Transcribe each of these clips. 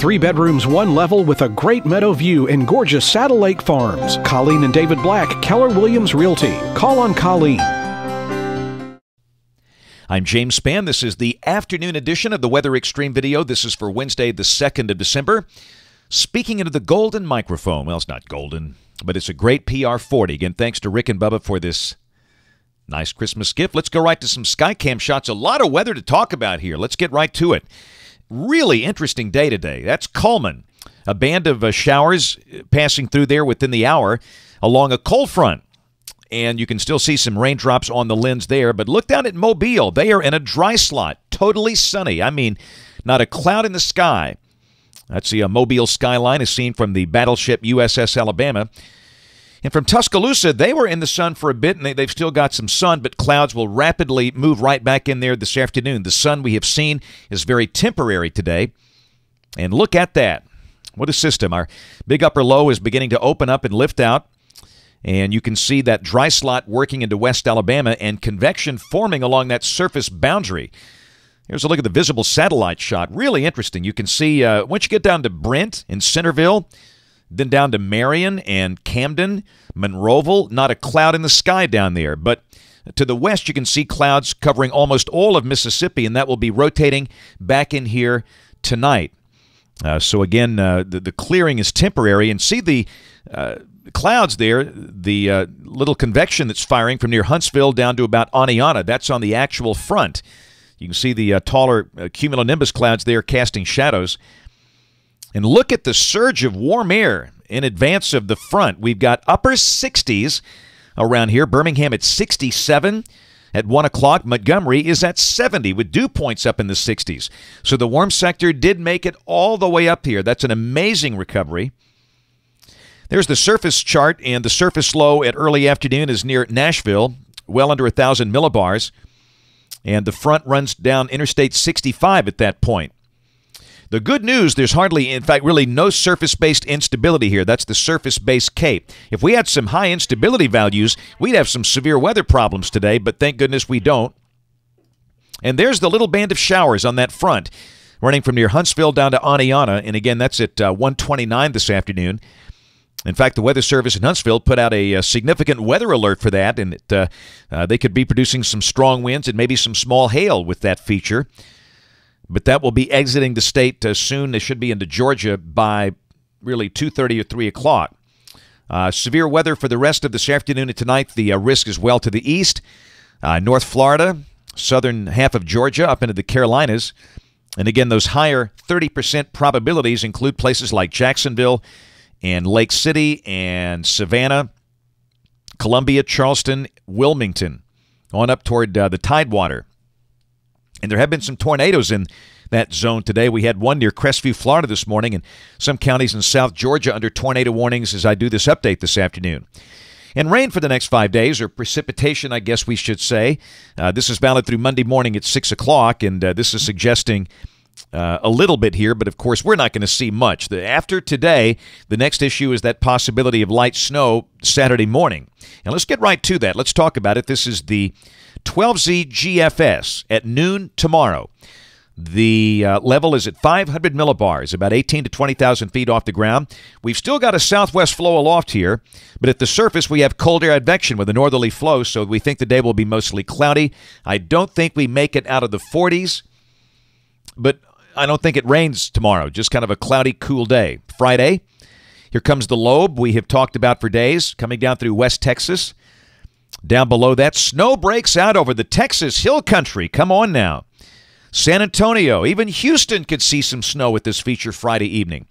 Three bedrooms, one level with a great meadow view and gorgeous Saddle Lake Farms. Colleen and David Black, Keller Williams Realty. Call on Colleen. I'm James Spann. This is the afternoon edition of the Weather Extreme video. This is for Wednesday, the 2nd of December. Speaking into the golden microphone. Well, it's not golden, but it's a great PR 40. Again, thanks to Rick and Bubba for this nice Christmas gift. Let's go right to some Skycam shots. A lot of weather to talk about here. Let's get right to it really interesting day today. That's Coleman. A band of uh, showers uh, passing through there within the hour along a cold front. And you can still see some raindrops on the lens there. But look down at Mobile. They are in a dry slot, totally sunny. I mean, not a cloud in the sky. That's the uh, Mobile skyline as seen from the battleship USS Alabama. And from Tuscaloosa, they were in the sun for a bit, and they, they've still got some sun, but clouds will rapidly move right back in there this afternoon. The sun we have seen is very temporary today. And look at that. What a system. Our big upper low is beginning to open up and lift out. And you can see that dry slot working into West Alabama and convection forming along that surface boundary. Here's a look at the visible satellite shot. Really interesting. You can see uh, once you get down to Brent in Centerville, then down to Marion and Camden, Monroeville, not a cloud in the sky down there. But to the west, you can see clouds covering almost all of Mississippi, and that will be rotating back in here tonight. Uh, so again, uh, the, the, clearing is temporary, and see the uh, clouds there, the uh, little convection that's firing from near Huntsville down to about Aniana. That's on the actual front. You can see the uh, taller uh, cumulonimbus clouds there casting shadows and look at the surge of warm air in advance of the front. We've got upper 60s around here. Birmingham at 67 at 1 o'clock. Montgomery is at 70 with dew points up in the 60s. So the warm sector did make it all the way up here. That's an amazing recovery. There's the surface chart, and the surface low at early afternoon is near Nashville, well under 1,000 millibars. And the front runs down Interstate 65 at that point. The good news, there's hardly, in fact, really no surface based instability here. That's the surface based K. If we had some high instability values, we'd have some severe weather problems today, but thank goodness we don't. And there's the little band of showers on that front, running from near Huntsville down to Aniana. And again, that's at uh, 129 this afternoon. In fact, the Weather Service in Huntsville put out a, a uh, significant weather alert for that, and it, uh, uh, they could be producing some strong winds and maybe some small hail with that feature but that will be exiting the state uh, soon. They should be into Georgia by really 2.30 or 3 o'clock. Uh, severe weather for the rest of this afternoon and tonight. The uh, risk is well to the east. Uh, North Florida, southern half of Georgia, up into the Carolinas. And again, those higher 30% probabilities include places like Jacksonville and Lake City and Savannah, Columbia, Charleston, Wilmington, on up toward uh, the Tidewater. And there have been some tornadoes in that zone today. We had one near Crestview, Florida this morning, and some counties in South Georgia under tornado warnings as I do this update this afternoon. And rain for the next five days, or precipitation, I guess we should say. Uh, this is valid through Monday morning at 6 o'clock, and uh, this is suggesting. Uh, a little bit here, but of course, we're not going to see much. The, after today, the next issue is that possibility of light snow Saturday morning. And let's get right to that. Let's talk about it. This is the 12Z GFS at noon tomorrow. The uh, level is at 500 millibars, about 18 to 20,000 feet off the ground. We've still got a southwest flow aloft here, but at the surface we have cold air advection with a northerly flow, so we think the day will be mostly cloudy. I don't think we make it out of the 40s, but I don't think it rains tomorrow. Just kind of a cloudy, cool day. Friday, here comes the lobe we have talked about for days, coming down through West Texas. Down below that, snow breaks out over the Texas Hill Country. Come on now. San Antonio, even Houston could see some snow with this feature Friday evening.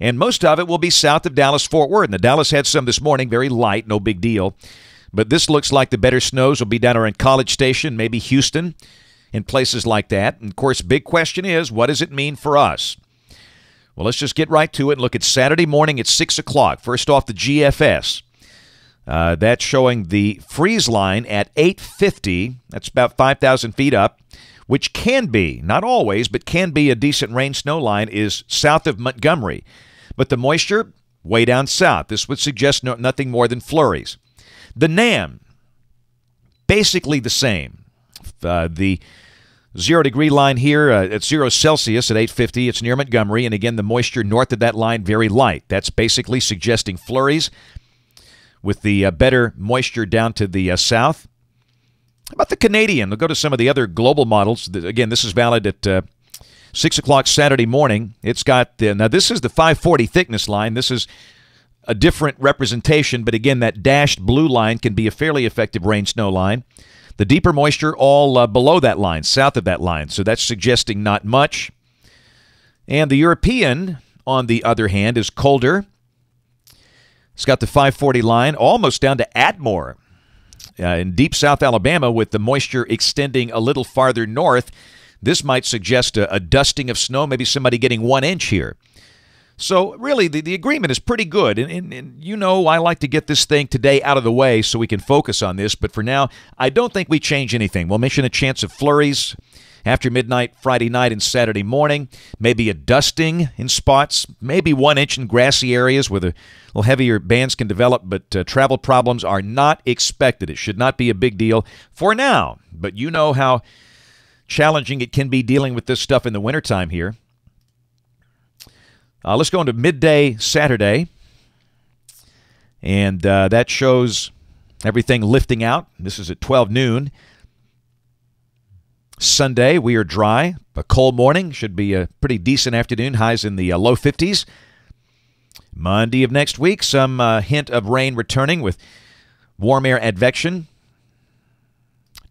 And most of it will be south of Dallas Fort Worth. And the Dallas had some this morning, very light, no big deal. But this looks like the better snows will be down around College Station, maybe Houston, and places like that. And of course, big question is what does it mean for us? Well, let's just get right to it and look at Saturday morning at 6 o'clock. First off, the GFS. Uh, that's showing the freeze line at 850. That's about 5,000 feet up, which can be, not always, but can be a decent rain snow line, is south of Montgomery. But the moisture, way down south. This would suggest no, nothing more than flurries. The NAM, basically the same. Uh, the zero degree line here uh, at zero Celsius at 850, it's near Montgomery. And again, the moisture north of that line, very light. That's basically suggesting flurries with the uh, better moisture down to the uh, south. How about the Canadian? We'll go to some of the other global models. Again, this is valid at uh, 6 o'clock Saturday morning. It's got the, now this is the 540 thickness line. This is a different representation, but again, that dashed blue line can be a fairly effective rain snow line. The deeper moisture all uh, below that line, south of that line. So that's suggesting not much. And the European, on the other hand, is colder. It's got the 540 line almost down to Atmore uh, in deep South Alabama with the moisture extending a little farther north. This might suggest a, a dusting of snow, maybe somebody getting one inch here. So, really, the, the agreement is pretty good. And, and, and, you know, I like to get this thing today out of the way so we can focus on this. But for now, I don't think we change anything. We'll mention a chance of flurries after midnight Friday night and Saturday morning. Maybe a dusting in spots, maybe one inch in grassy areas where the little heavier bands can develop, but uh, travel problems are not expected. It should not be a big deal for now, but you know how challenging it can be dealing with this stuff in the wintertime here. Uh, let's go into midday Saturday. And uh, that shows everything lifting out. This is at 12 noon. Sunday, we are dry, a cold morning, should be a pretty decent afternoon, highs in the uh, low 50s. Monday of next week, some uh, hint of rain returning with warm air advection.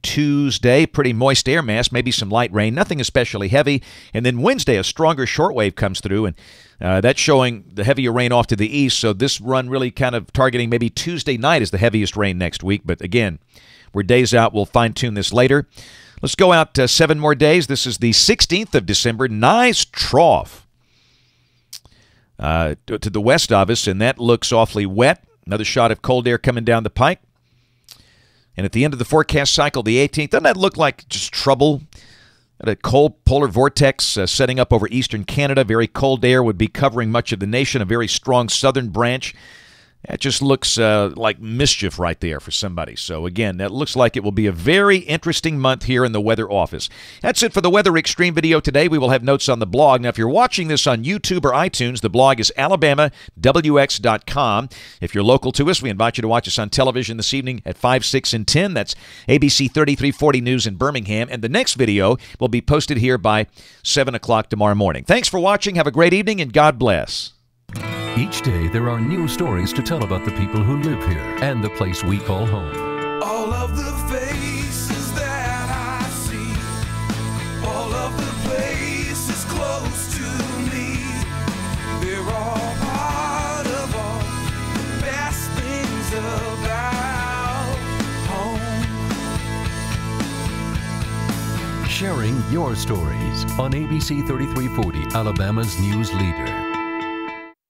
Tuesday, pretty moist air mass, maybe some light rain, nothing especially heavy. And then Wednesday, a stronger shortwave comes through, and uh, that's showing the heavier rain off to the east. So this run really kind of targeting maybe Tuesday night is the heaviest rain next week. But again, we're days out. We'll fine tune this later. Let's go out uh, seven more days. This is the 16th of December. Nice trough uh, to, to the west of us, and that looks awfully wet. Another shot of cold air coming down the pike. And at the end of the forecast cycle, the 18th, doesn't that look like just trouble? A cold polar vortex uh, setting up over eastern Canada. Very cold air would be covering much of the nation. A very strong southern branch that just looks uh, like mischief right there for somebody. So, again, that looks like it will be a very interesting month here in the Weather Office. That's it for the Weather Extreme video today. We will have notes on the blog. Now, if you're watching this on YouTube or iTunes, the blog is alabamawx.com. If you're local to us, we invite you to watch us on television this evening at 5, 6, and 10. That's ABC 3340 News in Birmingham. And the next video will be posted here by 7 o'clock tomorrow morning. Thanks for watching. Have a great evening, and God bless. Each day, there are new stories to tell about the people who live here and the place we call home. All of the faces that I see, all of the places close to me, they're all part of all the best things about home. Sharing your stories on ABC 3340, Alabama's news leader.